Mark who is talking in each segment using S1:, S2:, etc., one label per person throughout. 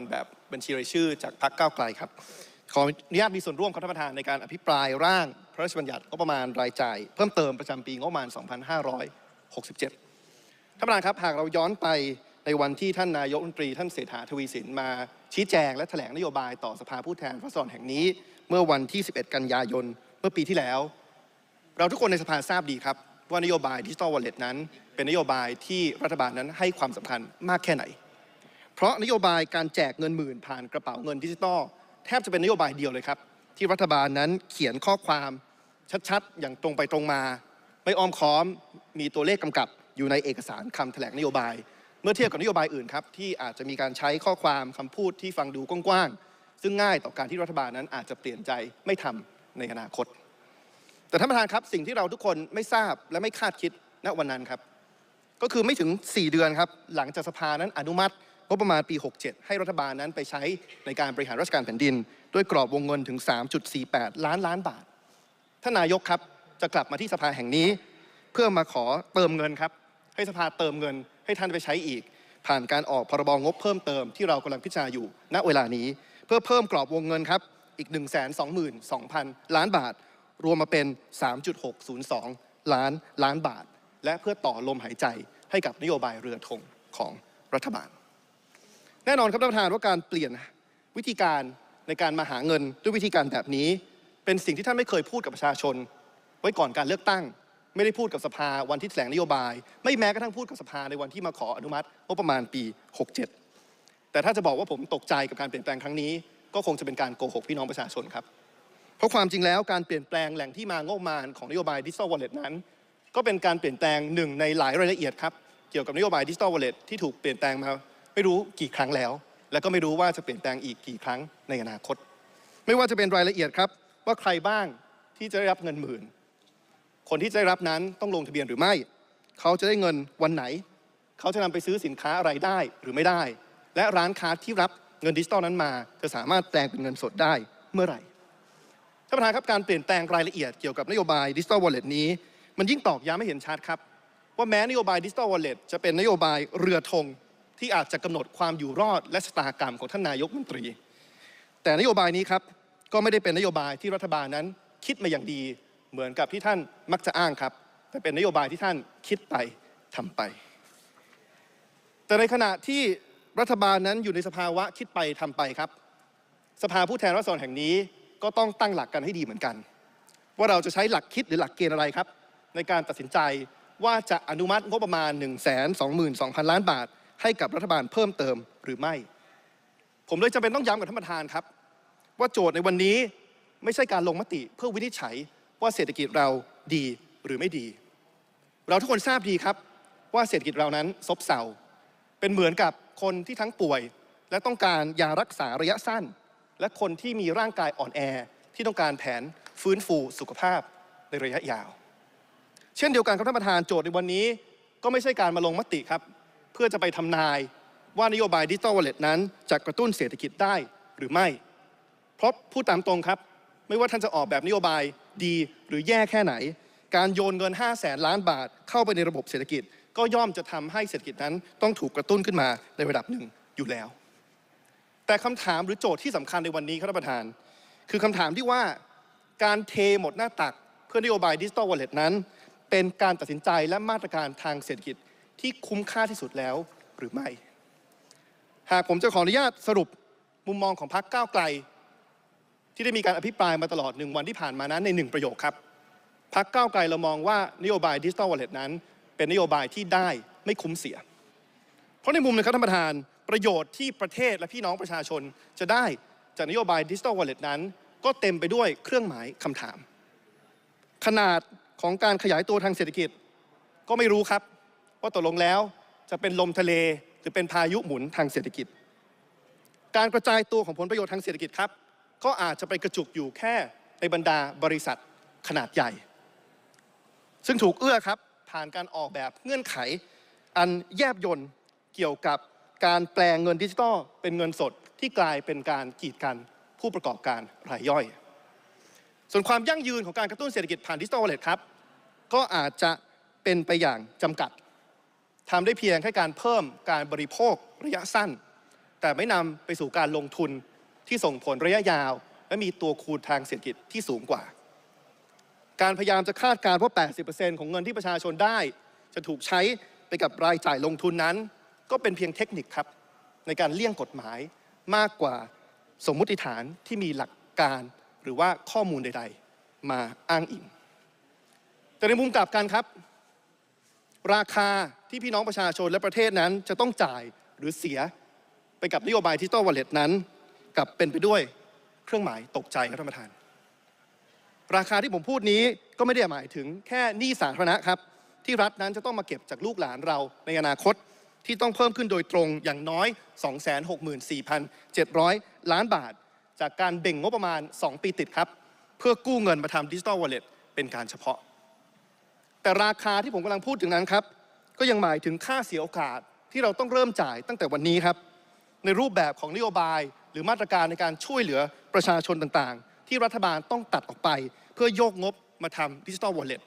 S1: รแบบบัญชีรายชื่อจากพรรคก้าวไกลครับ ขออนุญาตมีส่วนร่วมครับท่านประธานในการอภิปรายร่าง พระราชบัญญัติงบประมาณรายจ่าย เพิ่มเติมประจำปีงบประมาณ 2567 ท่านประธานครับ หากเราย้อนไปในวันที่ท่านนายกรัฐมนตรี ท่านเศรษฐาทวีสิน มาชี้แจงและแถลงนโยบายต่อสภาผู้แทนราษฎรแห่งนี้ เมื่อวันที่ 11 กันยายนเมื่อปีที่แล้ว เราทุกคนในสภาทราบดีครับว่านโยบายดิจิทัลวอลเล็ตนั้นเป็นนโยบายที่รัฐบาลนั้นให้ความสำคัญมากแค่ไหนเพราะนโยบายการแจกเงินหมื่นผ่านกระเป๋าเงินดิจิตอลแทบจะเป็นนโยบายเดียวเลยครับ ที่รัฐบาลนั้นเขียนข้อความชัดๆ อย่างตรงไปตรงมา ไม่อ้อมค้อมมีตัวเลขกำกับอยู่ในเอกสารคำแถลงนโยบาย เมื่อเทียบกับนโยบายอื่นครับ ที่อาจจะมีการใช้ข้อความคำพูดที่ฟังดูกว้างๆ ซึ่งง่ายต่อการที่รัฐบาลนั้นอาจจะเปลี่ยนใจไม่ทำในอนาคต แต่ท่านประธานครับสิ่งที่เราทุกคนไม่ทราบและไม่คาดคิดณวันนั้นครับ ก็คือไม่ถึง 4 เดือนครับหลังจากสภานั้นอนุมัติงบประมาณปี67 ให้รัฐบาลนั้นไปใช้ในการบริหารราชการแผ่นดิน ด้วยกรอบวงเงินถึง 3.48 ล้านล้านบาทท่านนายกครับ จะกลับมาที่สภาแห่งนี้ เพื่อมาขอเติมเงินครับให้สภาเติมเงินให้ท่านไปใช้อีก ผ่านการออกพรบงบเพิ่มเติมที่เรากำลังพิจารณาอยู่ ณเวลานี้เพื่อเพิ่มกรอบวงเงินครับอีก1 2 2 0 0 0ล้านบาท รวมมาเป็น 3.602 ล้านล้านบาท และเพื่อต่อลมหายใจให้กับนโยบายเรือธงของรัฐบาลแน่นอนครับท่านประธานว่าการเปลี่ยนวิธีการในการมาหาเงินด้วยวิธีการแบบนี้เป็นสิ่งที่ท่านไม่เคยพูดกับประชาชน ไว้ก่อนการเลือกตั้งไม่ได้พูดกับสภา วันที่แถลงนโยบาย ไม่แม้กระทั่งพูดกับสภาในวันที่มาขออนุมัติงบประมาณปี 67 แต่ถ้าจะบอกว่าผมตกใจกับการเปลี่ยนแปลงครั้งนี้ ก็คงจะเป็นการโกหกพี่น้องประชาชนครับเพราะความจริงแล้วการเปลี่ยนแปลงแหล่งที่มางบประมาณของนโยบายดิจิทัลวอลเล็ตนั้น ก็เป็นการเปลี่ยนแปลงหนึ่งในหลายรายละเอียดครับเกี่ยวกับนโยบายดิจิทัลวอลเล็ตที่ถูกเปลี่ยนแปลงมาไม่รู้กี่ครั้งแล้ว และก็ไม่รู้ว่าจะเปลี่ยนแปลงอีกกี่ครั้งในอนาคต ไม่ว่าจะเป็นรายละเอียดครับว่าใครบ้างที่จะได้รับเงินหมื่น คนที่จะได้รับนั้นต้องลงทะเบียนหรือไม่ เขาจะได้เงินวันไหน เขาจะนำไปซื้อสินค้าอะไรได้หรือไม่ได้ และร้านค้าที่รับเงินดิจิตอลนั้นมา จะสามารถแปลงเป็นเงินสดได้เมื่อไหร่ ท่านประธานครับการเปลี่ยนแปลงรายละเอียดเกี่ยวกับนโยบายดิจิตอลวอลเล็ตนี้ มันยิ่งตอกย้ำไม่เห็นชัดครับว่าแม้นโยบายดิจิตอลวอลเล็ตจะเป็นนโยบายเรือธงที่อาจจะกำหนดความอยู่รอดและชะตากรรมของท่านนายกมนตรี แต่นโยบายนี้ครับ ก็ไม่ได้เป็นนโยบายที่รัฐบาลนั้นคิดมาอย่างดีเหมือนกับที่ท่านมักจะอ้างครับ แต่เป็นนโยบายที่ท่านคิดไปทำไป แต่ในขณะที่รัฐบาลนั้นอยู่ในสภาวะคิดไปทำไปครับ สภาผู้แทนราษฎรแห่งนี้ก็ต้องตั้งหลักกันให้ดีเหมือนกัน ว่าเราจะใช้หลักคิดหรือหลักเกณฑ์อะไรครับ ในการตัดสินใจว่าจะอนุมัติงบประมาณ 1 2 2 0 0 0ล้านบาทให้กับรัฐบาลเพิ่มเติมหรือไม่ ผมเลยจำเป็นต้องย้ำกับท่านประธานครับ ว่าโจทย์ในวันนี้ไม่ใช่การลงมติเพื่อวินิจฉัยว่าเศรษฐกิจเราดีหรือไม่ดี เราทุกคนทราบดีครับ ว่าเศรษฐกิจเรานั้นซบเซาเป็นเหมือนกับคนที่ทั้งป่วยและต้องการยารักษาระยะสั้น และคนที่มีร่างกายอ่อนแอที่ต้องการแผนฟื้นฟูสุขภาพในระยะยาว เช่นเดียวกันครับท่านประธานโจทย์ในวันนี้ก็ไม่ใช่การมาลงมติครับพื่อจะไปทำนายว่านโยบายดิจิตอลวอลเล็ตนั้นจะกระตุ้นเศรษฐกิจได้หรือไม่ เพราะพูดตามตรงครับ ไม่ว่าท่านจะออกแบบนโยบายดีหรือแย่แค่ไหน การโยนเงิน 5 0 0แสนล้านบาทเข้าไปในระบบเศรษฐกิจ ก็ย่อมจะทำให้เศรษฐกิจนั้นต้องถูกกระตุ้นขึ้นมาในระดับหนึ่งอยู่แล้ว แต่คำถามหรือโจทย์ที่สำคัญในวันนี้ครับท่านประธาน คือคำถามที่ว่า การเทหมดหน้าตักเพื่อนโยบายดิจิตอลวอลเล็ตนั้น เป็นการตัดสินใจและมาตรการทางเศรษฐกิจที่คุ้มค่าที่สุดแล้วหรือไม่ หากผมจะขออนุญาตสรุปมุมมองของพรรคก้าวไกล ที่ได้มีการอภิปรายมาตลอดหนึ่งวันที่ผ่านมานั้นในหนึ่งประโยคครับพรรคก้าวไกลเรามองว่านโยบายดิจิทัลวอลเล็ตนั้น เป็นนโยบายที่ได้ไม่คุ้มเสีย เพราะในมุมนงครับท่านประธานประโยชน์ที่ประเทศและพี่น้องประชาชนจะได้จากนโยบายดิจิทัลวอลเล็ตนั้น ก็เต็มไปด้วยเครื่องหมายคำถาม ขนาดของการขยายตัวทางเศรษฐกิจก็ไม่รู้ครับว่าตกลงแล้วจะเป็นลมทะเลหรือเป็นพายุหมุนทางเศรษฐกิจ การกระจายตัวของผลประโยชน์ทางเศรษฐกิจครับ ก็อาจจะไปกระจุกอยู่แค่ในบรรดาบริษัทขนาดใหญ่ ซึ่งถูกเอื้อครับผ่านการออกแบบเงื่อนไข อันแยบยนต์เกี่ยวกับการแปลงเงินดิจิตอลเป็นเงินสดที่กลายเป็นการกีดกันผู้ประกอบการรายย่อย ส่วนความยั่งยืนของการกระตุ้นเศรษฐกิจผ่านดิจิตอลวลเล็ตครับ ก็อาจจะเป็นไปอย่างจำกัดทำได้เพียงแค่การเพิ่มการบริโภคระยะสั้น แต่ไม่นำไปสู่การลงทุนที่ส่งผลระยะยาว และมีตัวคูณทางเศรษฐกิจที่สูงกว่า การพยายามจะคาดการณ์ว่า80%ของเงินที่ประชาชนได้ จะถูกใช้ไปกับรายจ่ายลงทุนนั้น ก็เป็นเพียงเทคนิคครับ ในการเลี่ยงกฎหมายมากกว่าสมมุติฐานที่มีหลักการหรือว่าข้อมูลใด ๆ มาอ้างอิงแต่ในมุมกลับกันครับราคาที่พี่น้องประชาชนและประเทศนั้นจะต้องจ่ายหรือเสียไปกับนโยบายดิจิ้อลวอลเล็ตนั้นกับเป็นไปด้วยเครื่องหมายตกใจครับท่านประธาน ราคาที่ผมพูดนี้ก็ไม่ได้หมายถึงแค่หนี้สาธารณะครับ ที่รัฐนั้นจะต้องมาเก็บจากลูกหลานเราในอนาคต ที่ต้องเพิ่มขึ้นโดยตรงอย่างน้อย 264,700 ล้านบาทจากการเบ่งงบประมาณ 2 ปีติดครับ เพื่อกู้เงินมาทำดิจิตอลวอลเล็ตเป็นการเฉพาะแต่ราคาที่ผมกำลังพูดถึงนั้นครับ ก็ยังหมายถึงค่าเสียโอกาสที่เราต้องเริ่มจ่ายตั้งแต่วันนี้ครับ ในรูปแบบของนโยบายหรือมาตรการในการช่วยเหลือประชาชนต่างๆ ที่รัฐบาลต้องตัดออกไป เพื่อโยกงบมาทำดิจิทัลวอลเล็ต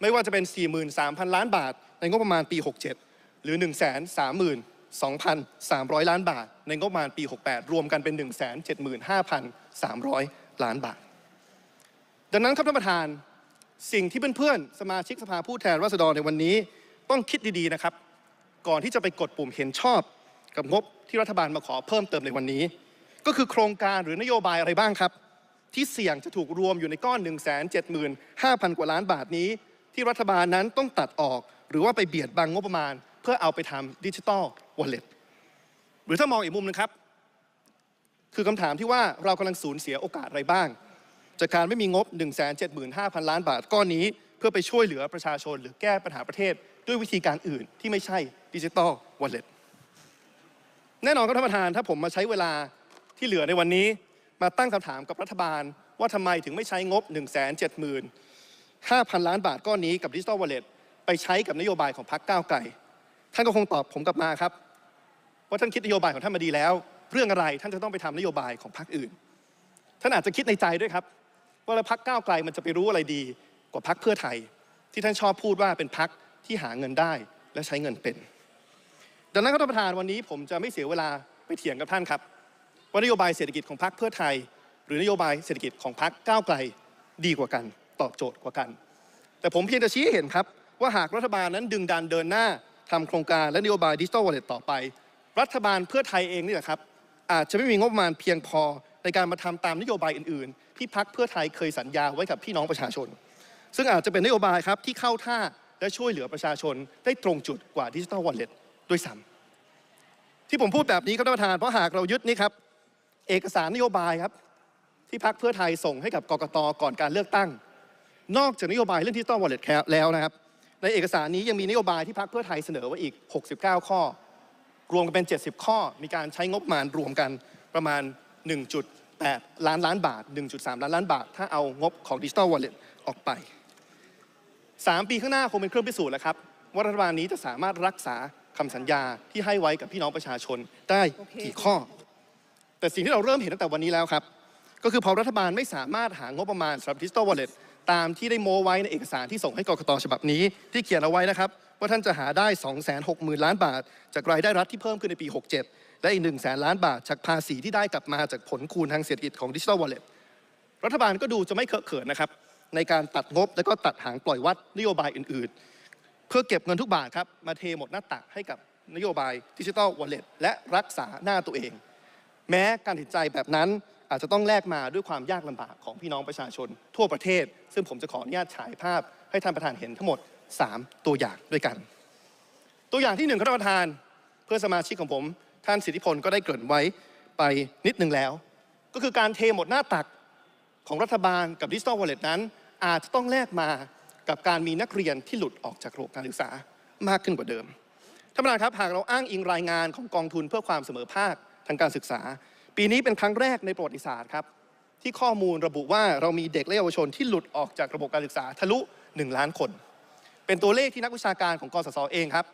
S1: ไม่ว่าจะเป็น 43,000 ล้านบาท ในงบประมาณปี 67 หรือ 1 3 2 3 0 0 ล้านบาท ในงบประมาณปี 68 รวมกันเป็น 1 7 5 3 0 0 ล้านบาท ดังนั้นครับท่านประธานสิ่งที่เพื่อนๆ สมาชิกสภาผู้แทนราษฎรในวันนี้ต้องคิดดีๆนะครับก่อนที่จะไปกดปุ่มเห็นชอบกับงบที่รัฐบาลมาขอเพิ่มเติมในวันนี้ ก็คือโครงการหรือนโยบายอะไรบ้างครับ ที่เสี่ยงจะถูกรวมอยู่ในก้อน 1 7 5 0 0 0กว่าล้านบาทนี้ ที่รัฐบาลนั้นต้องตัดออก หรือว่าไปเบียดบังงบประมาณเพื่อเอาไปทำดิจิตอลวอลเล็ตหรือถ้ามองอีกมุมนึงครับ คือคำถามที่ว่าเรากำลังสูญเสียโอกาสอะไรบ้างจากการไม่มีงบ1 7 5 0 0 0 ล้านบาทก้อนนี้เพื่อไปช่วยเหลือประชาชนหรือแก้ปัญหาประเทศ ด้วยวิธีการอื่นที่ไม่ใช่ดิจิตอลวอลเล็ตแน่นอนครับท่านประธานถ้าผมมาใช้เวลาที่เหลือในวันนี้มาตั้งคำถามกับรัฐบาลว่าทำไมถึงไม่ใช้งบ1 7 5 0 0 0 ล้านบาทก้อนนี้กับดิจิตอลวอลเล็ตไปใช้กับนโยบายของพรรคก้าวไกลท่านก็คงตอบผมกลับมาครับว่าท่านคิดนโยบายของท่านมาดีแล้วเรื่องอะไรท่านจะต้องไปทำนโยบายของพรรคอื่นท่านอาจจะคิดในใจด้วยครับว่าแล้วพักก้าวไกลมันจะไปรู้อะไรดีกว่าพักเพื่อไทย ที่ท่านชอบพูดว่าเป็นพักที่หาเงินได้และใช้เงินเป็น ดังนั้นรัท่านประธานวันนี้ผมจะไม่เสียเวลาไปเถียงกับท่านครับ ว่านโยบายเศรษฐกิจของพักเพื่อไทย หรือนโยบายเศรษฐกิจของพักก้าวไกลดีกว่ากันตอบโจทย์กว่ากัน แต่ผมเพียงจะชี้ให้เห็นครับ ว่าหากรัฐบาลนั้นดึงดันเดินหน้าทำโครงการและนโยบายดิจิทัลวอลเล็ตต่อไป รัฐบาลเพื่อไทยเองนี่แหละครับอาจจะไม่มีงบประมาณเพียงพอในการมาทำตามนโยบายอื่นๆ ที่พักเพื่อไทยเคยสัญญาไว้กับพี่น้องประชาชน ซึ่งอาจจะเป็นนโยบายครับที่เข้าท่าและช่วยเหลือประชาชน ได้ตรงจุดกว่าดิจิทัลวอลเล็ตด้วยซ้ำที่ผมพูดแบบนี้ครับท่านประธานเพราะหากเรายึดนี่ครับเอกสารนโยบายครับที่พักเพื่อไทยส่งให้กับกกตก่อนการเลือกตั้ง นอกจากนโยบายเรื่องดิจิทัลวอลเล็ตแล้วนะครับในเอกสารนี้ยังมีนโยบายที่พักเพื่อไทยเสนอไว้อีก 69 ข้อรวมกันเป็น 70 ข้อมีการใช้งบประมาณรวมกันประมาณ1.8 ล้านล้านบาท 1.3 ล้านล้านบาท ถ้าเอางบของดิจิ t a l Wallet ออกไป 3 ปีข้างหน้าคงเป็นเครื่องพิสูจน์แล้วครับ ว่ารัฐบาลนี้จะสามารถรักษาคำสัญญาที่ให้ไว้กับพี่น้องประชาชนได้กี่ข้อ แต่สิ่งที่เราเริ่มเห็นตั้งแต่วันนี้แล้วครับ ก็คือพอรัฐบาลไม่สามารถหางบประมาณสำหรับดิจิ t a l Wallet ตามที่ได้โมไว้ในเอกสารที่ส่งให้กรกตฉบับนี้ ที่เขียนเอาไว้นะครับ ว่าท่านจะหาได้ 260,000ล้านบาทจากรายได้รัฐที่เพิ่มขึ้นในปี 67และอีกหนึ่งแสนล้านบาท จากภาษีที่ได้กลับมาจากผลคูณทางเศรษฐกิจของดิจิทัลวอลเล็ตรัฐบาลก็ดูจะไม่เคอะเขินนะครับ ในการตัดงบและก็ตัดหางปล่อยวัดนโยบายอื่นๆ เพื่อเก็บเงินทุกบาทครับมาเทหมดหน้าตักให้กับนโยบายดิจิทัลวอลเล็ตและรักษาหน้าตัวเอง แม้การตัดใจแบบนั้นอาจจะต้องแลกมาด้วยความยากลำบากของพี่น้องประชาชน ทั่วประเทศ ซึ่งผมจะขออนุญาตฉายภาพ ให้ท่านประธานเห็นทั้งหมด 3 ตัวอย่างด้วยกัน ตัวอย่างที่1ครับท่านประธานเพื่อสมาชิกของผมท่านสิทธิพลก็ได้เกริ่นไว้ไปนิดหนึ่งแล้ว ก็คือการเทหมดหน้าตักของรัฐบาลกับดิจิทัลวอลเล็ตนั้น อาจจะต้องแลกมากับการมีนักเรียนที่หลุดออกจากระบบการศึกษามากขึ้นกว่าเดิมท่านประธานครับ หากเราอ้างอิงรายงานของกองทุนเพื่อความเสมอภาคทางการศึกษา ปีนี้เป็นครั้งแรกในประวัติศาสตร์ครับที่ข้อมูลระบุว่าเรามีเด็กและเยาวชนที่หลุดออกจากระบบการศึกษาทะลุ1ล้านคน เป็นตัวเลขที่นักวิชาการของกศศเองครับ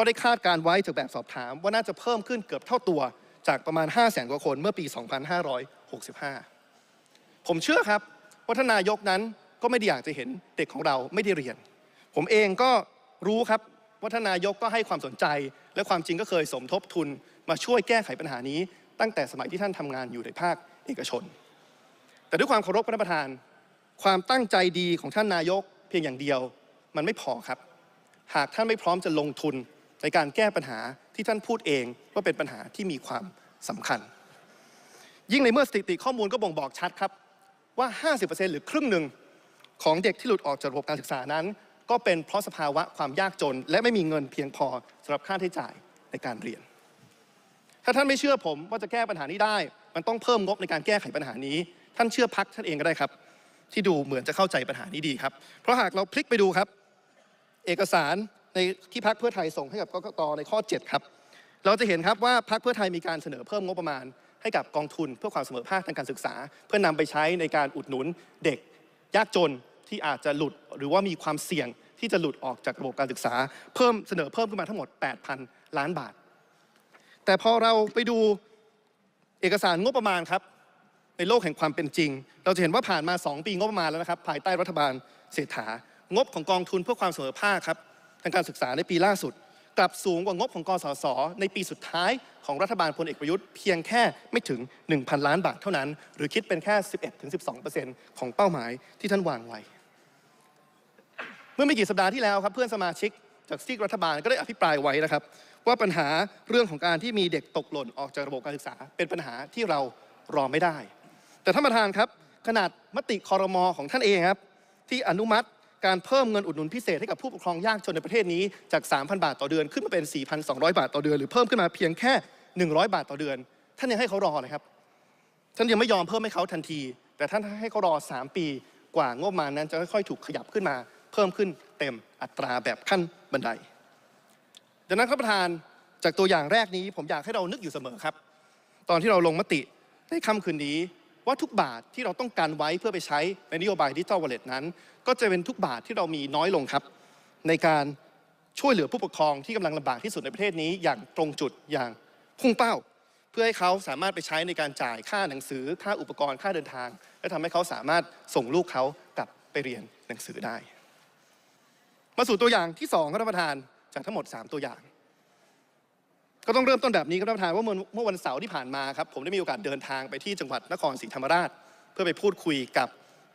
S1: ก็ได้คาดการไว้จากแบบสอบถามว่าน่าจะเพิ่มขึ้นเกือบเท่าตัว จากประมาณ 5 0 0แสนกว่าคนเมื่อปี 2565 ผมเชื่อครับว่าทนายกนั้นก็ไม่ได้อยากจะเห็นเด็กของเราไม่ได้เรียน ผมเองก็รู้ครับว่าทนายกก็ให้ความสนใจ และความจริงก็เคยสมทบทุนมาช่วยแก้ไขปัญหานี้ตั้งแต่สมัยที่ท่านทำงานอยู่ในภาคเอกชน แต่ด้วยความเคารพท่านประธาน ความตั้งใจดีของท่านนายกเพียงอย่างเดียว มันไม่พอครับ หากท่านไม่พร้อมจะลงทุนในการแก้ปัญหาที่ท่านพูดเองว่าเป็นปัญหาที่มีความสำคัญ ยิ่งในเมื่อสถิติข้อมูลก็บ่งบอกชัดครับ ว่า 50%หรือครึ่งหนึ่งของเด็กที่หลุดออกจากระบบการศึกษานั้น ก็เป็นเพราะสภาวะความยากจน และไม่มีเงินเพียงพอสำหรับค่าใช้จ่ายในการเรียน ถ้าท่านไม่เชื่อผมว่าจะแก้ปัญหานี้ได้ มันต้องเพิ่มงบในการแก้ไขปัญหานี้ ท่านเชื่อพักท่านเองก็ได้ครับ ที่ดูเหมือนจะเข้าใจปัญหานี้ดีครับเพราะหากเราพลิกไปดูครับ เอกสารในที่พักเพื่อไทยส่งให้กับกกตในข้อ7ครับเราจะเห็นครับว่าพักเพื่อไทยมีการเสนอเพิ่มงบประมาณให้กับกองทุนเพื่อความเสมอภาคทางการศึกษา เพื่อนำไปใช้ในการอุดหนุนเด็ก ยากจนที่อาจจะหลุดหรือว่ามีความเสี่ยงที่จะหลุดออกจากระบบการศึกษา เพิ่มเสนอเพิ่มขึ้นมาทั้งหมด 8,000ล้านบาท แต่พอเราไปดูเอกสารงบประมาณครับ ในโลกแห่งความเป็นจริง เราจะเห็นว่าผ่านมา 2 ปีงบประมาณแล้วนะครับ ภายใต้รัฐบาลเศรษฐางบของกองทุนเพื่อความเสมอภาคครับทางการศึกษาในปีล่าสุดกลับสูงกว่างบของกสศในปีสุดท้ายของรัฐบาลพลเอกประยุทธ์เพียงแค่ไม่ถึง 1,000 ล้านบาทเท่านั้น หรือคิดเป็นแค่ 11-12%ของเป้าหมายที่ท่านวางไว้ เมื่อไม่กี่สัปดาห์ที่แล้วครับ เพื่อนสมาชิกจากซีกรัฐบาลก็ได้อภิปรายไว้นะครับ ว่าปัญหาเรื่องของการที่มีเด็กตกหล่นออกจากระบบการศึกษา เป็นปัญหาที่เรารอไม่ได้ แต่ท่านประธานครับ ขนาดมติคอรมอของท่านเองครับที่อนุมัติการเพิ่มเงินอุดหนุนพิเศษ ให้กับผู้ปกครองยากจนในประเทศนี้ จาก 3,000 บาทต่อเดือนขึ้นมาเป็น 4,200 บาทต่อเดือนหรือเพิ่มขึ้นมาเพียงแค่ 100 บาทต่อเดือน ท่านยังให้เขารอเลยครับ ท่านยังไม่ยอมเพิ่มให้เขาทันที แต่ท่านให้เขารอ 3 ปีกว่างบประมาณนั้นจะค่อยๆถูกขยับขึ้นมา เพิ่มขึ้นเต็มอัตราแบบขั้นบันไดดังนั้นท่านประธานจากตัวอย่างแรกนี้ผมอยากให้เรานึกอยู่เสมอครับ ตอนที่เราลงมติในค่ำคืนนี้ว่าทุกบาทที่เราต้องการไว้เพื่อไปใช้ในนโยบายดิจิทัลวอลเล็ตนั้น ก็จะเป็นทุกบาทที่เรามีน้อยลงครับ ในการช่วยเหลือผู้ปกครองที่กำลังลำบากที่สุดในประเทศนี้อย่างตรงจุดอย่างพุ่งเป้า เพื่อให้เขาสามารถไปใช้ในการจ่ายค่าหนังสือ ค่าอุปกรณ์ ค่าเดินทาง และทำให้เขาสามารถส่งลูกเขากลับไปเรียนหนังสือได้ มาสู่ตัวอย่างที่2ครับท่านประธานจากทั้งหมด 3 ตัวอย่างก็ต้องเริ่มต้นแบบนี้ครับท่านประธานว่าเมื่อวันเสาร์ที่ผ่านมาครับ ผมได้มีโอกาสเดินทางไปที่จังหวัดนครศรีธรรมราช เพื่อไปพูดคุยกับ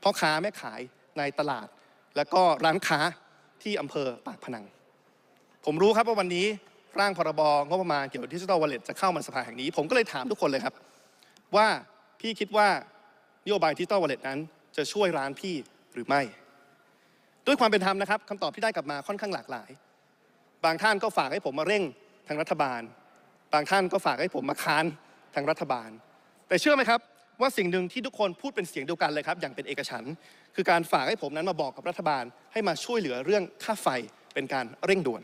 S1: พ่อค้าแม่ขายในตลาด และก็ร้านค้าที่อำเภอปากพนัง ผมรู้ครับว่าวันนี้ ร่างพรบงบประมาณเกี่ยวกับดิจิทัลวอลเล็ตจะเข้ามาสภาแห่งนี้ ผมก็เลยถามทุกคนเลยครับ ว่าพี่คิดว่านโยบายดิจิทัลวอลเล็ตนั้น จะช่วยร้านพี่หรือไม่ ด้วยความเป็นธรรมนะครับคำตอบที่ได้กลับมาค่อนข้างหลากหลาย บางท่านก็ฝากให้ผมมาเร่งทางรัฐบาล บางท่านก็ฝากให้ผมมาค้านทางรัฐบาล แต่เชื่อไหมครับว่าสิ่งหนึ่งที่ทุกคนพูดเป็นเสียงเดียวกันเลยครับอย่างเป็นเอกฉันคือการฝากให้ผมนั้นมาบอกกับรัฐบาล ให้มาช่วยเหลือเรื่องค่าไฟเป็นการเร่งด่วน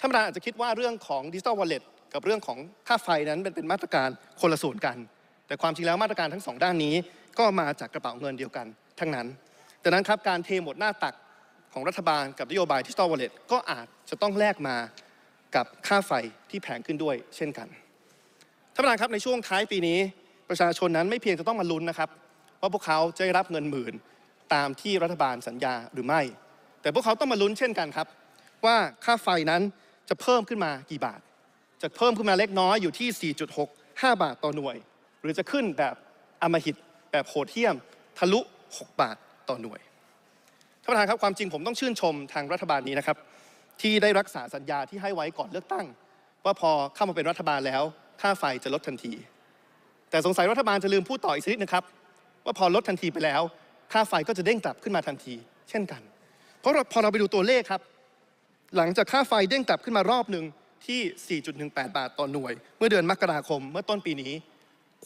S1: ท่านประธานอาจจะคิดว่าเรื่องของดิจิทัลวอลเล็ตกับเรื่องของค่าไฟนั้นเป็นมาตรการคนละส่วนกัน แต่ความจริงแล้วมาตรการทั้งสองด้านนี้ก็มาจากกระเป๋าเงินเดียวกัน ทั้งนั้นดังนั้นครับการเทหมดหน้าตักของรัฐบาลกับนโยบายดิจิทัลวอลเล็ตก็อาจจะต้องแลกมากับค่าไฟที่แพงขึ้นด้วยเช่นกัน ท่านประธานครับในช่วงท้ายปีนี้ ประชาชนนั้นไม่เพียงจะต้องมาลุ้นนะครับ ว่าพวกเขาจะได้รับเงินหมื่นตามที่รัฐบาลสัญญาหรือไม่ แต่พวกเขาต้องมาลุ้นเช่นกันครับ ว่าค่าไฟนั้นจะเพิ่มขึ้นมากี่บาท จะเพิ่มขึ้นมาเล็กน้อยอยู่ที่ 4.65 บาทต่อหน่วย หรือจะขึ้นแบบอมหิตแบบโหดเหี้ยม ทะลุ 6 บาทต่อหน่วย ท่านประธานครับความจริงผมต้องชื่นชมทางรัฐบาลนี้นะครับที่ได้รักษาสัญญาที่ให้ไว้ก่อนเลือกตั้ง ว่าพอเข้ามาเป็นรัฐบาลแล้วค่าไฟจะลดทันที แต่สงสัยรัฐบาลจะลืมพูดต่ออีกชนิดนะครับ ว่าพอลดทันทีไปแล้ว ค่าไฟก็จะเด้งกลับขึ้นมาทันที เช่นกัน เพราะพอเราไปดูตัวเลขครับ หลังจากค่าไฟเด้งกลับขึ้นมารอบหนึ่งที่ 4.18 บาทต่อหน่วย เมื่อเดือนมกราคมเมื่อต้นปีนี้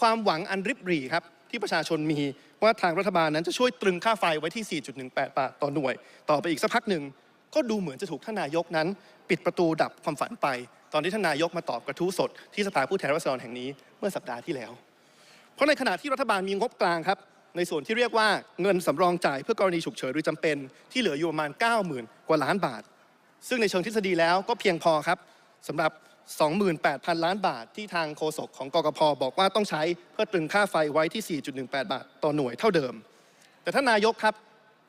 S1: ความหวังอันริบหรี่ครับที่ประชาชนมีว่าทางรัฐบาลนั้นจะช่วยตรึงค่าไฟไว้ที่ 4.18 บาทต่อหน่วย ต่อไปอีกสักพักหนึ่งก็ดูเหมือนจะถูกท่านนายกนั้นปิดประตูดับความฝันไป ตอนที่ท่านนายกมาตอบกระทู้สดที่สภาผู้แทนราษฎรแห่งนี้เมื่อสัปดาห์ที่แล้ว เพราะในขณะที่รัฐบาลมีงบกลางครับ ในส่วนที่เรียกว่าเงินสำรองจ่ายเพื่อกรณีฉุกเฉินหรือจำเป็น ที่เหลืออยู่ประมาณ 90,000 กว่าล้านบาท ซึ่งในเชิงทฤษฎีแล้วก็เพียงพอครับสำหรับ 28,000 ล้านบาทที่ทางโฆษกของกกพบอกว่าต้องใช้เพื่อตรึงค่าไฟไว้ที่ 4.18 บาทต่อหน่วยเท่าเดิม แต่ท่านนายกครับ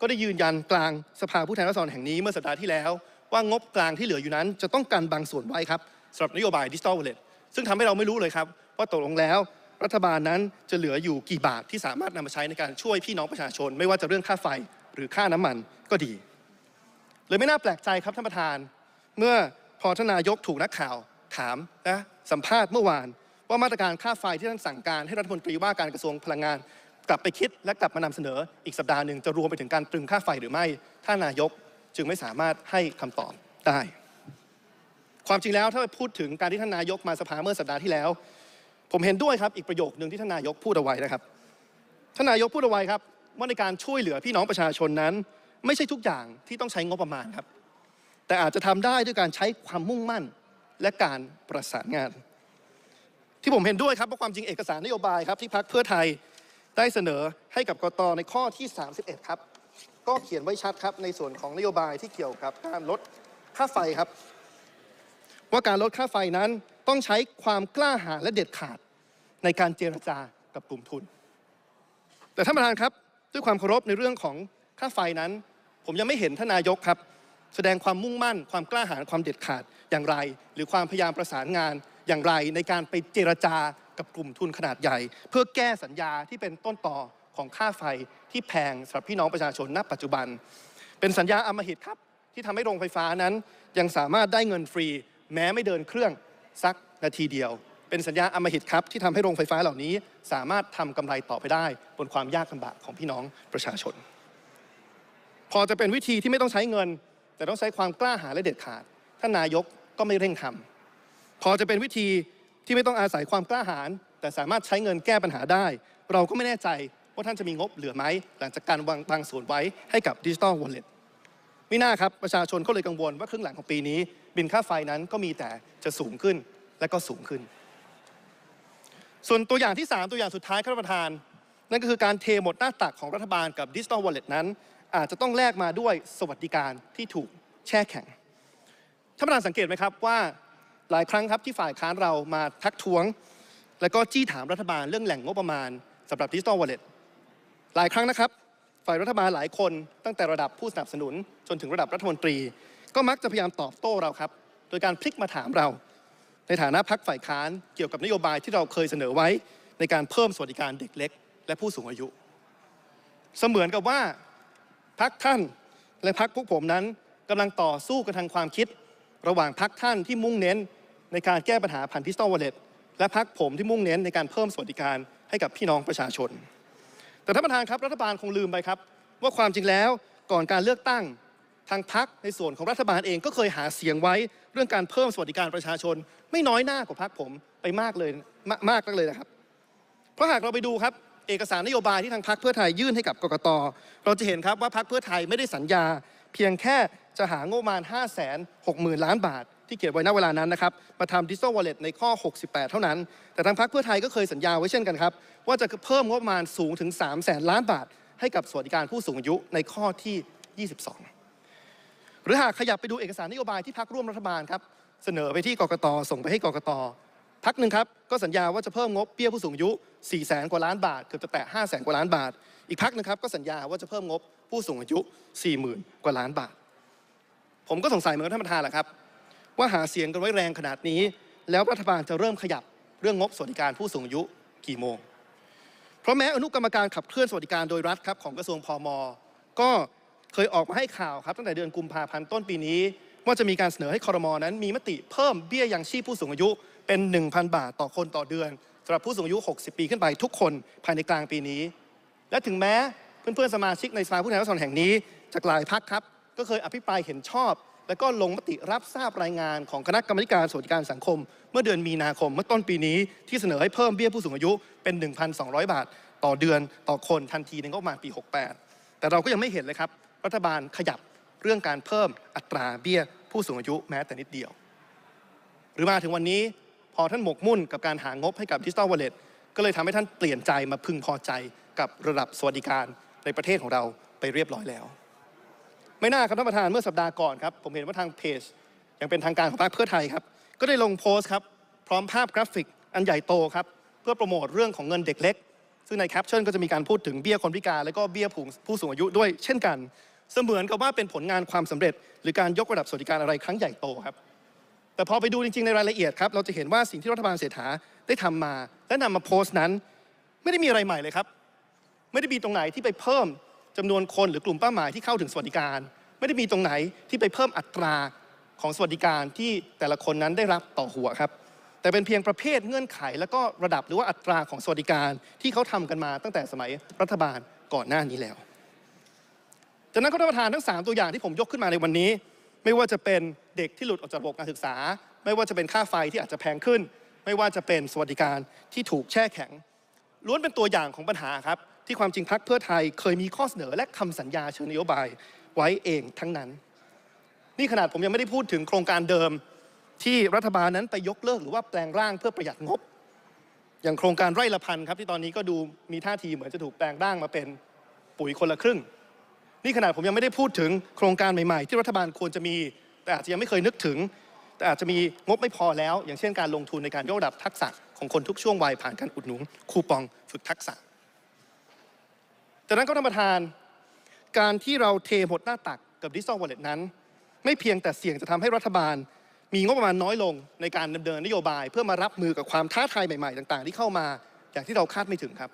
S1: ก็ได้ยืนยันกลางสภาผู้แทนราษฎรแห่งนี้เมื่อสัปดาห์ที่แล้ว ว่างบกลางที่เหลืออยู่นั้นจะต้องการบางส่วนไว้ครับสำหรับนโยบายดิจิทัลวอลเล็ซึ่งทำให้เราไม่รู้เลยครับ ว่าตกลงแล้วรัฐบาลนั้นจะเหลืออยู่กี่บาทที่สามารถนำมาใช้ในการช่วยพี่น้องประชาชน ไม่ว่าจะเรื่องค่าไฟหรือค่าน้ำมันก็ดี เลยไม่น่าแปลกใจครับท่านประธาน เมื่อพอทนายกถูกนักข่าวถามนะสัมภาษณ์เมื่อวาน ว่ามาตรการค่าไฟที่ท่านสั่งการให้รัฐมนตรีว่าการกระทรวงพลังงานกลับไปคิดและกลับมานำเสนอ อีกสัปดาห์หนึ่งจะรวมไปถึงการตรึงค่าไฟหรือไม่ถ้านายกจึงไม่สามารถให้คำตอบได้ ความจริงแล้วถ้าพูดถึงการที่ท่านนายกมาสภาเมื่อสัปดาห์ที่แล้ว ผมเห็นด้วยครับอีกประโยคหนึ่งที่ท่านนายกพูดเอาไว้นะครับท่านนายกพูดเอาไว้ครับ ว่าในการช่วยเหลือพี่น้องประชาชนนั้น ไม่ใช่ทุกอย่างที่ต้องใช้งบประมาณครับ แต่อาจจะทำได้ด้วยการใช้ความมุ่งมั่นและการประสานงาน ที่ผมเห็นด้วยครับเพราะความจริงเอกสารนโยบายครับที่พักเพื่อไทยได้เสนอให้กับกตในข้อที่ 31 ครับ ก็เขียนไว้ชัดครับ ในส่วนของนโยบายที่เกี่ยวกับ การลดค่าไฟครับ ว่าการลดค่าไฟนั้น ต้องใช้ความกล้าหาญและเด็ดขาดในการเจรจากับกลุ่มทุน แต่ท่านประธานครับ ด้วยความเคารพในเรื่องของค่าไฟนั้น ผมยังไม่เห็นท่านนายกครับ แสดงความมุ่งมั่นความกล้าหาญความเด็ดขาดอย่างไร หรือความพยายามประสานงานอย่างไร ในการไปเจรจากับกลุ่มทุนขนาดใหญ่ เพื่อแก้สัญญาที่เป็นต้นต่อของค่าไฟที่แพงสำหรับพี่น้องประชาชนณ ปัจจุบัน เป็นสัญญาอมหิตครับที่ทำให้โรงไฟฟ้านั้น ยังสามารถได้เงินฟรี แม้ไม่เดินเครื่องสักนาทีเดียว เป็นสัญญาอมหิตครับที่ทำให้โรงไฟฟ้าเหล่านี้ สามารถทำกำไรต่อไปได้ บนความยากลำบากของพี่น้องประชาชน พอจะเป็นวิธีที่ไม่ต้องใช้เงิน แต่ต้องใช้ความกล้าหาญและเด็ดขาดท่านนายกก็ไม่เร่งทำ พอจะเป็นวิธีที่ไม่ต้องอาศัยความกล้าหาญแต่สามารถใช้เงินแก้ปัญหาได้ เราก็ไม่แน่ใจ ว่าท่านจะมีงบเหลือไหม หลังจากการวางบางส่วนไว้ให้กับดิจิ t ลวอลเล็ตไม่น่าครับ ประชาชนก็เลยกังวลว่าครึ่งหลังของปีนี้ บินค่าไฟนั้นก็มีแต่จะสูงขึ้นและก็สูงขึ้น ส่วนตัวอย่างที่ 3 ตัวอย่างสุดท้ายครับประธาน นั่นก็คือการเทหมดหน้าตักของรัฐบาลกับดิจิัลวอลเล็ตนั้น อาจจะต้องแลกมาด้วยสวัสดิการที่ถูกแช่แข็งท่านประธานสังเกตไหมครับว่าหลายครั้งครับที่ฝ่ายค้านเรามาทักท้วง และก็จี้ถามรัฐบาลเรื่องแหล่งงบประมาณสำหรับดิจิทัลวอลเล็ตหลายครั้งนะครับ ฝ่ายรัฐบาลหลายคนตั้งแต่ระดับผู้สนับสนุน จนถึงระดับรัฐมนตรี ก็มักจะพยายามตอบโต้เราครับ โดยการพลิกมาถามเรา ในฐานะพักฝ่ายค้าน เกี่ยวกับนโยบายที่เราเคยเสนอไว้ ในการเพิ่มสวัสดิการเด็กเล็กและผู้สูงอายุเสมือนกับว่าพักท่านและพักพวกผมนั้นกำลังต่อสู้กันทางความคิดระหว่างพักท่านที่มุ่งเน้น ในการแก้ปัญหาผ่านดิจิตอลวอลเล็ตและพักผมที่มุ่งเน้นในการเพิ่มสวัสดิการให้กับพี่น้องประชาชน แต่ท่านประธานครับรัฐบาลคงลืมไปครับว่าความจริงแล้วก่อนการเลือกตั้งทางพักในส่วนของรัฐบาลเองก็เคยหาเสียงไว้เรื่องการเพิ่มสวัสดิการประชาชน ไม่น้อยหน้ากว่าพักผมไปมากเลยมมากนักเลยนะครับ เพราะหากเราไปดูครับ เอกสารนโยบายที่ทางพักเพื่อไทยยื่นให้กับกกตเราจะเห็นครับว่าพักเพื่อไทยไม่ได้สัญญา เพียงแค่จะหางบประมาณ 5 6 0 0 0 0 ล้านบาท ที่เขียนไว้ณเวลานั้นนะครับ มาทำดิจิทัลวอลเล็ตในข้อ 68 เท่านั้น แต่ทางพรรคเพื่อไทยก็เคยสัญญาไว้เช่นกันครับ ว่าจะเพิ่มงบประมาณสูงถึง 3 0 0แสนล้านบาท ให้กับสวัสดิการผู้สูงอายุในข้อที่ 22 หรือหากขยับไปดูเอกสารนโยบายที่พรรคร่วมรัฐบาลครับเสนอไปที่กกตส่งไปให้กกตพักหนึ่งครับก็สัญญาว่าจะเพิ่มงบเบี้ยผู้สูงอายุ4 0 0 0กว่าล้านบาทเกือบจะแตะ5 0 0 0 0กว่าล้านบาท อีกพักหนึ่งครับก็สัญญาว่าจะเพิ่มงบผู้สูงอายุ 40,000 กว่าล้านบาทผมก็สงสัยเหมือนกันท่านประธานแหละครับ ว่าหาเสียงกันไว้แรงขนาดนี้ แล้วรัฐบาลจะเริ่มขยับเรื่องงบสวัสดิการผู้สูงอายุกี่โมง เพราะแม้อนุกรรมการขับเคลื่อนสวัสดิการโดยรัฐครับของกระทรวงพมก็เคยออกมาให้ข่าวครับ ตั้งแต่เดือนกุมภาพันธ์ต้นปีนี้ ว่าจะมีการเสนอให้คอรมอนั้น มีมติเพิ่มเบี้ยยังชีพผู้สูงอายุเป็น 1,000 บาทต่อคนต่อเดือนสำหรับผู้สูงอายุ 60 ปีขึ้นไปทุกคนภายในกลางปีนี้ และถึงแม้เพื่อนๆสมาชิกในสภาผู้แทนราษฎรแห่งนี้จากหลายพักครับก็เคยอภิปรายเห็นชอบ และก็ลงมติรับทราบรายงานของคณะกรรมการสวัสดิการสังคม เมื่อเดือนมีนาคมเมื่อต้นปีนี้ ที่เสนอให้เพิ่มเบี้ยผู้สูงอายุเป็น 1,200 บาท ต่อเดือนต่อคนทันทีในงบประมาณปี 68 แต่เราก็ยังไม่เห็นเลยครับ รัฐบาลขยับเรื่องการเพิ่มอัตราเบี้ยผู้สูงอายุแม้แต่นิดเดียว หรือมาถึงวันนี้พอท่านหมกมุ่นกับการหางบให้กับดิจิตอลวอลเล็ตก็เลยทำให้ท่านเปลี่ยนใจมาพึงพอใจกับระดับสวัสดิการในประเทศของเราไปเรียบร้อยแล้วไม่น่าครับท่านประธานเมื่อสัปดาห์ก่อนครับ ผมเห็นว่าทางเพจยังเป็นทางการของพรรคเพื่อไทยครับ ก็ได้ลงโพสต์ครับ พร้อมภาพกราฟิกอันใหญ่โตครับ เพื่อโปรโมทเรื่องของเงินเด็กเล็ก ซึ่งในแคปชั่นก็จะมีการพูดถึงเบี้ยคนพิการ และก็เบี้ยผู้สูงอายุด้วยเช่นกัน เสมือนกับว่าเป็นผลงานความสำเร็จ หรือการยกระดับสวัสดิการอะไรครั้งใหญ่โตครับ แต่พอไปดูจริงๆในรายละเอียดครับเราจะเห็นว่าสิ่งที่รัฐบาลเสถาได้ทำมาและนำมาโพสต์นั้น ไม่ได้มีอะไรใหม่เลยครับ ไม่ได้มีตรงไหนที่ไปเพิ่มจำนวนคนหรือกลุ่มเป้าหมายที่เข้าถึงสวัสดิการ ไม่ได้มีตรงไหนที่ไปเพิ่มอัตราของสวัสดิการที่แต่ละคนนั้นได้รับต่อหัวครับ แต่เป็นเพียงประเภทเงื่อนไข และก็ระดับหรือว่าอัตราของสวัสดิการที่เขาทำกันมาตั้งแต่สมัยรัฐบาลก่อนหน้านี้แล้วจากนั้นก็ท่านประธานทั้ง 3 ตัวอย่างที่ผมยกขึ้นมาในวันนี้ ไม่ว่าจะเป็นเด็กที่หลุดออกจากระบบการศึกษา ไม่ว่าจะเป็นค่าไฟที่อาจจะแพงขึ้น ไม่ว่าจะเป็นสวัสดิการที่ถูกแช่แข็ง ล้วนเป็นตัวอย่างของปัญหาครับที่ความจริงพักเพื่อไทยเคยมีข้อเสนอและคำสัญญาเชิงนโยบายไว้เองทั้งนั้น นี่ขนาดผมยังไม่ได้พูดถึงโครงการเดิมที่รัฐบาลนั้นไปยกเลิกหรือว่าแปลงร่างเพื่อประหยัดงบ อย่างโครงการไร่ละพันครับที่ตอนนี้ก็ดูมีท่าทีเหมือนจะถูกแปลงร่างมาเป็นปุ๋ยคนละครึ่ง นี่ขนาดผมยังไม่ได้พูดถึงโครงการใหม่ ๆ ที่รัฐบาลควรจะมี แต่อาจจะยังไม่เคยนึกถึง แต่อาจจะมีงบไม่พอแล้ว อย่างเช่นการลงทุนในการยกระดับทักษะของคนทุกช่วงวัยผ่านการอุดหนุนคูปองฝึกทักษะจากนั้นก็ท่านประธานการที่เราเทหมดหน้าตักกับดิจิทัลวอลเล็ตนั้น ไม่เพียงแต่เสี่ยงจะทำให้รัฐบาล มีงบประมาณน้อยลงในการดำเนินนโยบาย เพื่อมารับมือกับความท้าทายใหม่ๆต่าง ๆ ที่เข้ามาอย่างที่เราคาดไม่ถึงครับ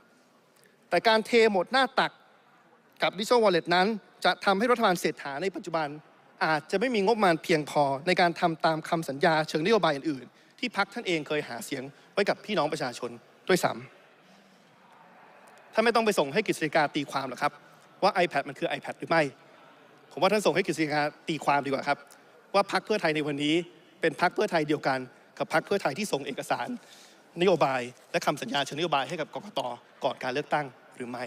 S1: แต่การเทหมดหน้าตักกับดิจิทัลวอลเล็ตนั้น จะทำให้รัฐบาลเศรษฐาในปัจจุบัน อาจจะไม่มีงบประมาณเพียงพอในการทำตามคำสัญญาเชิงนโยบายอื่นๆ ที่พักท่านเองเคยหาเสียงไว้กับพี่น้องประชาชนด้วยซ้ำท่านไม่ต้องไปส่งให้กฤษฎีกาตีความหรอกครับ ว่า iPad มันคือ iPad หรือไม่ ผมว่าท่านส่งให้กฤษฎีกาตีความดีกว่าครับ ว่าพักเพื่อไทยในวันนี้เป็นพักเพื่อไทยเดียวกัน กับพักเพื่อไทยที่ส่งเอกสาร นโยบายและคำสัญญาเชิงนโยบายให้กับกรกตก่อนการเลือกตั้งหรือไม่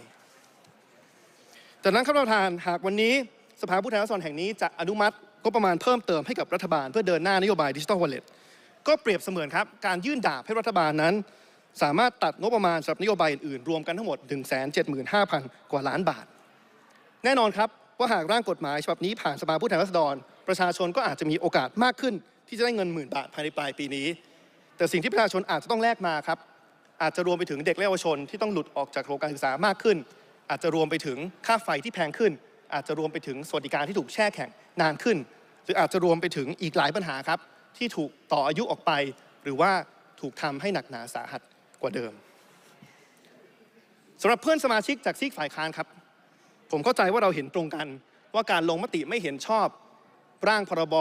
S1: จากนั้นครับท่านประธานหากวันนี้สภาผู้แทนราษฎรแห่งนี้จะอนุมัติก็ประมาณเพิ่มเติมให้กับรัฐบาลเพื่อเดินหน้านโยบายดิจิทัลวอลเล็ตก็เปรียบเสมือนครับการยื่นดาบให้รัฐบาลนั้นสามารถตัดงบประมาณสำหรับนโยบายอื่นๆรวมกันทั้งหมด 175,000 กว่าล้านบาท แน่นอนครับ ว่าหากร่างกฎหมายฉบับนี้ผ่านสภาผู้แทนราษฎร ประชาชนก็อาจจะมีโอกาสมากขึ้น ที่จะได้เงินหมื่นบาทภายในปลายปีนี้ แต่สิ่งที่ประชาชนอาจจะต้องแลกมาครับ อาจจะรวมไปถึงเด็กและเยาวชน ที่ต้องหลุดออกจากโรงการศึกษามากขึ้น อาจจะรวมไปถึงค่าไฟที่แพงขึ้น อาจจะรวมไปถึงสวัสดิการที่ถูกแช่แข็งนานขึ้นหรืออาจจะรวมไปถึงอีกหลายปัญหาครับที่ถูกต่ออายุออกไป หรือว่าถูกทำให้หนักหนาสาหัสกว่าเดิมสำหรับเพื่อนสมาชิกจากซีกฝ่ายค้านครับ ผมเข้าใจว่าเราเห็นตรงกัน ว่าการลงมติไม่เห็นชอบ ร่างพรบ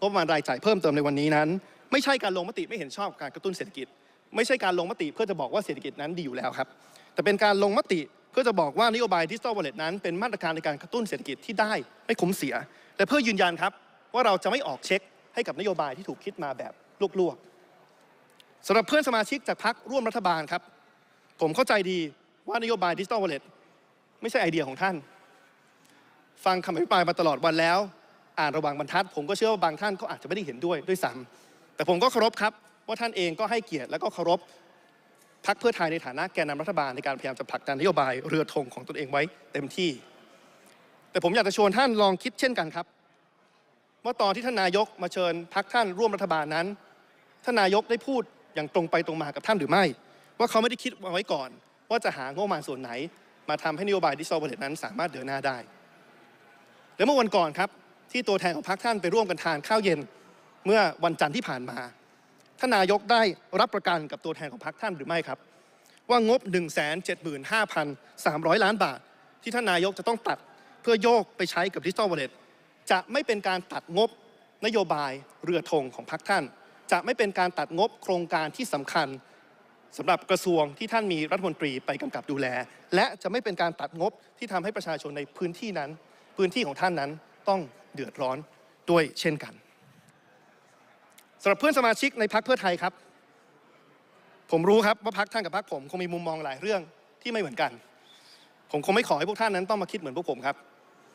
S1: งบประมาณรายจ่ายเพิ่มเติมในวันนี้นั้น ไม่ใช่การลงมติไม่เห็นชอบการกระตุ้นเศรษฐกิจ ไม่ใช่การลงมติเพื่อจะบอกว่าเศรษฐกิจนั้นดีอยู่แล้วครับ แต่เป็นการลงมติเพื่อจะบอกว่านโยบายดิจิทัลวอลเล็ตนั้นเป็นมาตรการในการกระตุ้นเศรษฐกิจที่ได้ไม่คุ้มเสีย และเพื่อยืนยันครับว่าเราจะไม่ออกเช็คให้กับนโยบายที่ถูกคิดมาแบบลวกๆสำหรับเพื่อนสมาชิกจากพักร่วมรัฐบาลครับ ผมเข้าใจดีว่านโยบายดิจิทัลวอลเล็ตไม่ใช่ไอเดียของท่าน ฟังคำอภิปรายมาตลอดวันแล้ว อ่านระหว่างบรรทัด ผมก็เชื่อว่าบางท่านก็อาจจะไม่ได้เห็นด้วยด้วยซ้ำแต่ผมก็เคารพครับ ว่าท่านเองก็ให้เกียรติและก็เคารพพักเพื่อไทยในฐานะแกนนารัฐบาลในการพยายามจะผลักดันนโยบายเรือธงของตนเองไว้เต็มที่ แต่ผมอยากจะชวนท่านลองคิดเช่นกันครับว่าตอนที่ท่านนายกมาเชิญพักท่านร่วมรัฐบาลนั้นท่านนายกได้พูดอย่างตรงไปตรงมากับท่านหรือไม่ ว่าเขาไม่ได้คิดเอาไว้ก่อน ว่าจะหางบประมาณส่วนไหนมาทำให้นโยบายดิจิทัลวลเลตนั้น สามารถเดินหน้าได้ และเมื่อวันก่อนครับ ที่ตัวแทนของพรรคท่านไปร่วมกันทานข้าวเย็น เมื่อวันจันทร์ที่ผ่านมาท่านนายกได้รับประกัน กับตัวแทนของพรรคท่านหรือไม่ครับ ว่างบ 1 7 5 0 0 0ล้านบาท ที่ท่านนายกจะต้องตัดเพื่อโยกไปใช้กับดิจิทัลวลเลตจะไม่เป็นการตัดงบนโยบายเรือธงของพรรคท่านจะไม่เป็นการตัดงบโครงการที่สำคัญสำหรับกระทรวงที่ท่านมีรัฐมนตรีไปกำกับดูแล และจะไม่เป็นการตัดงบที่ทำให้ประชาชนในพื้นที่นั้น พื้นที่ของท่านนั้นต้องเดือดร้อนด้วยเช่นกันสำหรับเพื่อนสมาชิกในพักเพื่อไทยครับ ผมรู้ครับว่าพักท่านกับพักผม คงมีมุมมองหลายเรื่องที่ไม่เหมือนกัน ผมคงไม่ขอให้พวกท่านนั้นต้องมาคิดเหมือนพวกผมครับ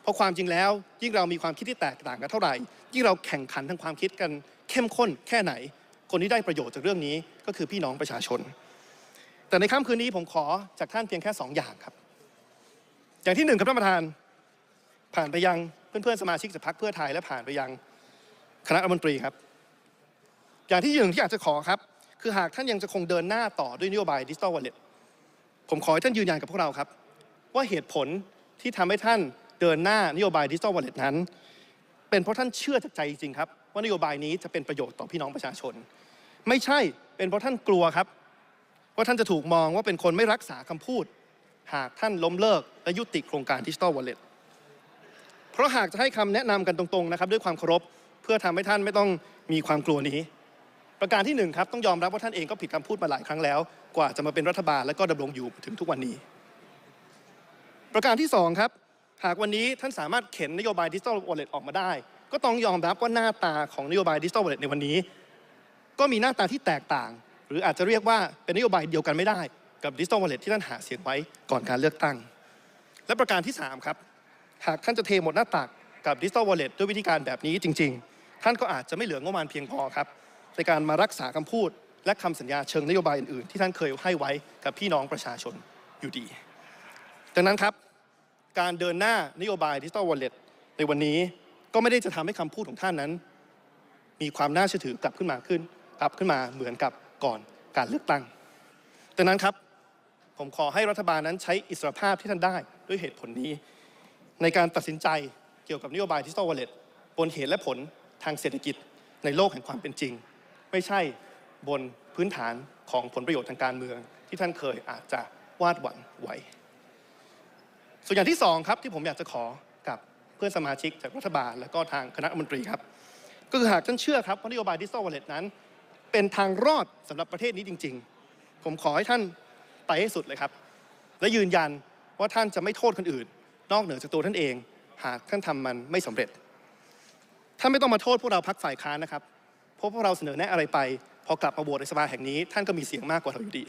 S1: เพราะความจริงแล้วยิ่งเรามีความคิดที่แตกต่างกันเท่าไหร่ยิ่งเราแข่งขันทางความคิดกันเข้มข้นแค่ไหน คนที่ได้ประโยชน์จากเรื่องนี้ก็คือพี่น้องประชาชน แต่ในค่ำคืนนี้ผมขอจากท่านเพียงแค่ 2 อย่างครับ อย่างที่1ครับท่านประธาน ผ่านไปยังเพื่อนเพื่อนสมาชิกจากพรรคเพื่อไทยและผ่านไปยังคณะรัฐมนตรีครับ อย่างที่หนึ่งที่อยากจะขอครับ คือหากท่านยังจะคงเดินหน้าต่อด้วยนโยบายดิจิตอลวอลเล็ตผมขอให้ท่านยืนยันกับพวกเราครับ ว่าเหตุผลที่ทำให้ท่านเดินหน้านโยบายดิจิตอลวอลเล็ตนั้นเป็นเพราะท่านเชื่อจากใจจริงครับว่านโยบายนี้จะเป็นประโยชน์ต่อพี่น้องประชาชน ไม่ใช่เป็นเพราะท่านกลัวครับ ว่าท่านจะถูกมองว่าเป็นคนไม่รักษาคำพูด หากท่านล้มเลิกและยุติโครงการดิจิตอลวอลเล็ตเพราะหากจะให้คำแนะนำกันตรงๆ นะครับ ด้วยความเคารพเพื่อทำให้ท่านไม่ต้องมีความกลัวนี้ ประการที่ 1 ครับ ต้องยอมรับว่าท่านเองก็ผิดคำพูดมาหลายครั้งแล้ว กว่าจะมาเป็นรัฐบาลและก็ดำรงอยู่ถึงทุกวันนี้ ประการที่2ครับหากวันนี้ท่านสามารถเข็นนโยบายดิจิตอลวอลเล็ตออกมาได้ก็ต้องยอมรับว่าหน้าตาของนโยบายดิจิทัลวลตในวันนี้ ก็มีหน้าตาที่แตกต่าง หรืออาจจะเรียกว่าเป็นนโยบายเดียวกันไม่ได้ กับดิจิทัลวลตที่ท่านหาเสียงไว้ก่อนการเลือกตั้งและประการที่3ครับหากท่านจะเทหมดหน้าตากกับดิจิทัลวลตด้วยวิธีการแบบนี้จริงๆ ท่านก็อาจจะไม่เหลืองบประมาณเพียงพอครับในการมารักษาคำพูด และคำสัญญาเชิงนโยบายอื่นๆที่ท่านเคยให้ไว้กับพี่น้องประชาชนอยู่ดีดังนั้นครับ การเดินหน้านโยบายดิจิทัลวอลเล็ตในวันนี้ก็ไม่ได้จะทำให้คำพูดของท่านนั้น มีความน่าเชื่อถือกลับขึ้นมาขึ้น กลับขึ้นมาเหมือนกับก่อนการเลือกตั้งดังนั้นครับผมขอให้รัฐบาลนั้นใช้อิสรภาพที่ท่านได้ด้วยเหตุผลนี้ ในการตัดสินใจเกี่ยวกับนโยบายที่ิทอลวอลเล็ตบนเหตุและผลทางเศรษฐกิจ ในโลกแห่งความเป็นจริง ไม่ใช่บนพื้นฐานของผลประโยชน์ทางการเมือง ที่ท่านเคยอาจจะวาดหวังไว้ ส่วนอย่างที่สองครับที่ผมอยากจะขอเพื่อนสมาชิกจากรัฐบาล และก็ทางคณะมนตรีครับ ก็คือหากท่านเชื่อครับว่านโยบายดิจิทัลวอลเล็ตนั้น เป็นทางรอดสำหรับประเทศนี้จริง ๆ ผมขอให้ท่าน ไปให้สุดเลยครับ และยืนยัน ว่าท่านจะไม่โทษคนอื่น นอกเหนือจากตัวท่านเอง หากท่านทำมันไม่สำเร็จ ท่านไม่ต้องมาโทษพวกเราพักฝ่ายค้านนะครับเพราะพวกเราเสนอแนะอะไรไป พอกลับมาโหวตในสภาแห่งนี้ท่านก็มีเสียงมากกว่าเราอยู่ดี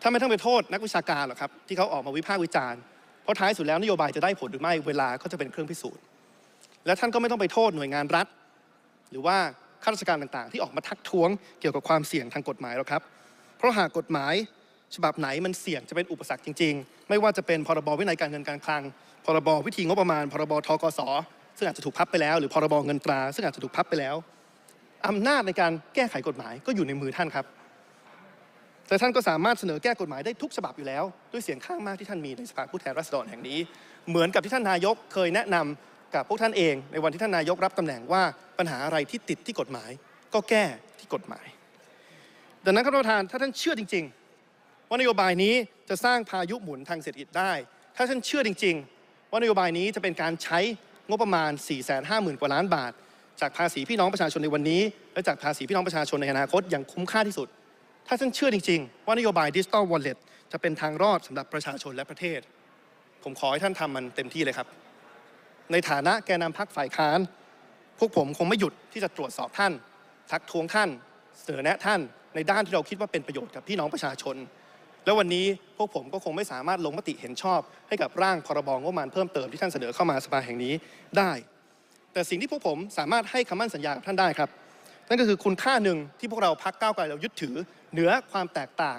S1: ท่านไม่ต้องไปโทษนักวิชาการหรอกครับที่เขาออกมาวิพากษ์วิจารณ์ราะท้ายสุดแล้ว นโยบายจะได้ผลหรือไม่ เวลาก็จะเป็นเครื่องพิสูจน์ และท่านก็ไม่ต้องไปโทษหน่วยงานรัฐ หรือว่าข้าราชการต่างๆ ที่ออกมาทักท้วงเกี่ยวกับความเสี่ยงทางกฎหมายหรอกครับเพราะหากกฎหมาย ฉบับไหนมันเสี่ยงจะเป็นอุปสรรคจริง ๆ ไม่ว่าจะเป็นพรบวินัยการเงินการคลังพรบวิธีงบประมาณ พรบทกศซึ่งอาจจะถูกพับไปแล้ว หรือพรบเงินตราซึ่งอาจจะถูกพับไปแล้วอำนาจในการแก้ไขกฎหมายก็อยู่ในมือท่านครับแต่ท่านก็สามารถเสนอแก้กฎหมายได้ทุกฉบับอยู่แล้ว ด้วยเสียงข้างมากที่ท่านมีในสภาผู้แทนราษฎรแห่งนี้ เหมือนกับที่ท่านนายกเคยแนะนำกับพวกท่านเองในวันที่ท่านนายกรับตำแหน่งว่า ปัญหาอะไรที่ติดที่กฎหมายก็แก้ที่กฎหมาย ดังนั้นครับท่านประธาน ถ้าท่านเชื่อจริง ๆ ว่านโยบายนี้จะสร้างพายุหมุนทางเศรษฐกิจได้ ถ้าท่านเชื่อจริง ๆว่านโยบายนี้จะเป็นการใช้งบประมาณ 450,000 กว่าล้านบาท จากภาษีพี่น้องประชาชนในวันนี้ และจากภาษีพี่น้องประชาชนในอนาคตอย่างคุ้มค่าที่สุดถ้าท่านเชื่อจริงๆ ว่านโยบายดิจิอลวอลเล็ตจะเป็นทางรอดสำหรับประชาชนและประเทศ ผมขอให้ท่านทำมันเต็มที่เลยครับ ในฐานะแกนนำพรรคฝ่ายค้าน พวกผมคงไม่หยุดที่จะตรวจสอบท่าน ทักท้วงท่านเสนอแนะท่านในด้านที่เราคิดว่าเป็นประโยชน์กับพี่น้องประชาชน และวันนี้พวกผมก็คงไม่สามารถลงมติเห็นชอบ ให้กับร่างพรบงบประมาณเพิ่มเติมที่ท่านเสนอเข้ามาสภาแห่งนี้ได้ แต่สิ่งที่พวกผมสามารถให้คำมั่นสัญญากับท่านได้ครับนั่นก็คือคุณค่าหนึ่งที่พวกเราพักก้าวไกลเรายึดถือ เหนือความแตกต่าง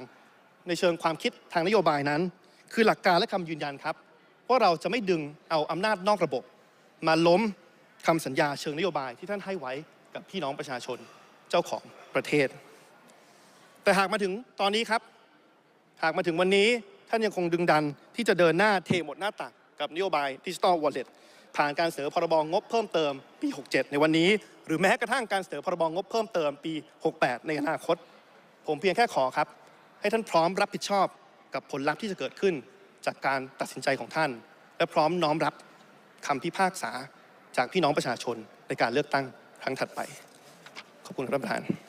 S1: ในเชิงความคิดทางนโยบายนั้น คือหลักการและคำยืนยันครับว่าเราจะไม่ดึงเอาอำนาจนอกระบบ มาล้มคำสัญญาเชิงนโยบายที่ท่านให้ไว้กับพี่น้องประชาชนเจ้าของประเทศ แต่หากมาถึงตอนนี้ครับ หากมาถึงวันนี้ ท่านยังคงดึงดันที่จะเดินหน้าเทหมดหน้าตักกับนโยบายดิจิตอลวอลเล็ตผ่านการเสนอพรบงบเพิ่มเติมปี67ในวันนี้หรือแม้กระทั่งการเสนอพรบงบเพิ่มเติมปี 68 ในอนาคต ผมเพียงแค่ขอครับ ให้ท่านพร้อมรับผิดชอบกับผลลัพธ์ที่จะเกิดขึ้น จากการตัดสินใจของท่าน และพร้อมน้อมรับคำพิพากษาจากพี่น้องประชาชนในการเลือกตั้งครั้งถัดไป ขอบคุณครับท่าาน